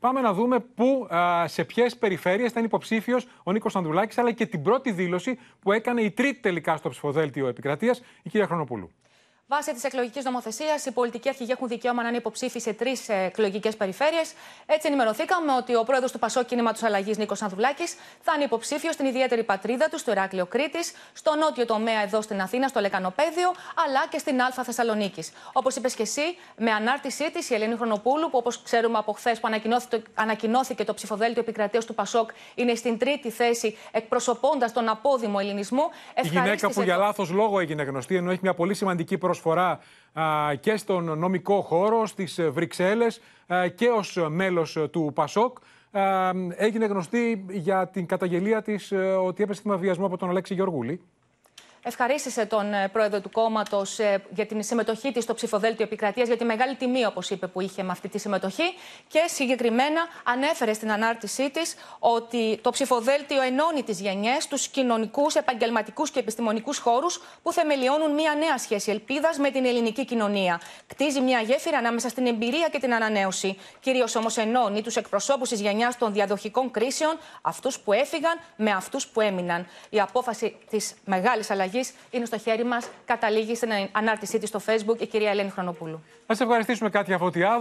Πάμε να δούμε πού, σε ποιες περιφέρειες ήταν υποψήφιος ο Νίκος Ανδρουλάκης, αλλά και την πρώτη δήλωση που έκανε η τρίτη τελικά στο ψηφοδέλτιο επικρατείας, η κυρία Χρονοπούλου. Βάσει της εκλογικής νομοθεσίας, οι πολιτικοί αρχηγοί έχουν δικαίωμα να είναι υποψήφοι σε τρεις ε, εκλογικές περιφέρειες. Έτσι, ενημερωθήκαμε ότι ο πρόεδρος του Πασό Κινήματο Αλλαγής, Νίκος Ανδουλάκη θα είναι υποψήφιος στην ιδιαίτερη πατρίδα του, στο Εράκλειο Κρήτης, στο νότιο τομέα εδώ στην Αθήνα, στο Λεκανοπέδιο, αλλά και στην Α Θεσσαλονίκης. Όπως είπες και εσύ, με ανάρτησή της, η Ελένη Χρονοπούλου, που όπως ξέρουμε από χθες που ανακοινώθηκε το ψηφοδέλτιο επικρατείας του Πασόκ, είναι στην τρίτη θέση εκπροσωπώντας τον απόδημο ελληνισμό. Η γυναίκα που για λάθος λόγο έγινε γνωστή, ενώ έχει μια πολύ σημαντική προσ προσφορά και στον νομικό χώρο στις ε, Βρυξέλλες και ως μέλος ε, του ΠΑΣΟΚ. Έγινε γνωστή για την καταγγελία της ε, ότι έπεσε θυμαβιασμό από τον Αλέξη Γεωργούλη ευχαρίστησε τον ε, πρόεδρο του κόμματος ε, για την συμμετοχή της στο ψηφοδέλτιο επικρατείας, για τη μεγάλη τιμή, όπως είπε, που είχε με αυτή τη συμμετοχή. Και συγκεκριμένα ανέφερε στην ανάρτησή της ότι το ψηφοδέλτιο ενώνει τις γενιές, τους κοινωνικούς, επαγγελματικούς και επιστημονικούς χώρους που θεμελιώνουν μια νέα σχέση ελπίδας με την ελληνική κοινωνία. Κτίζει μια γέφυρα ανάμεσα στην εμπειρία και την ανανέωση. Κυρίως όμως ενώνει τους εκπροσώπους της γενιάς των διαδοχικών κρίσεων, αυτούς που έφυγαν με αυτούς που έμειναν. Η απόφαση της μεγάλης αλλαγής αλλαγή είναι στο χέρι μας. Καταλήγει στην ανάρτησή της στο Facebook η κυρία Ελένη Χρονοπούλου. ευχαριστήσουμε σε ευχαριστήσουμε, Κάτια Φωτιάδου.